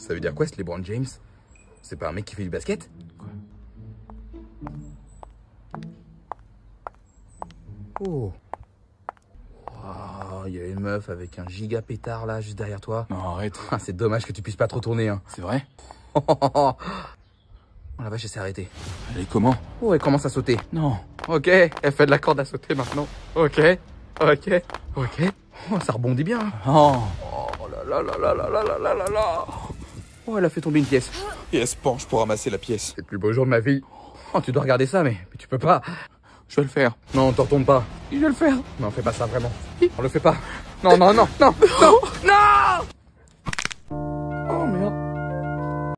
Ça veut dire quoi, ce LeBron James C'est pas un mec qui fait du basket Quoi Oh il y a une meuf avec un giga pétard là, juste derrière toi. Non, arrête. Ah, c'est dommage que tu puisses pas trop tourner. Hein. C'est vrai Oh, oh, oh la vache, elle s'est arrêtée. Elle est comment Oh, elle commence à sauter. Non. Ok, elle fait de la corde à sauter maintenant. Ok, ok, ok. Oh, ça rebondit bien. Oh. Oh là là là là là là là là. Oh, elle a fait tomber une pièce. Et elle se penche pour ramasser la pièce. C'est le plus beau jour de ma vie. Oh, tu dois regarder ça, mais, tu peux pas. Je vais le faire. Non, t'en tombe pas. Je vais le faire. Non, fais pas ça vraiment. On le fait pas. Non, non, non, non, non, oh. non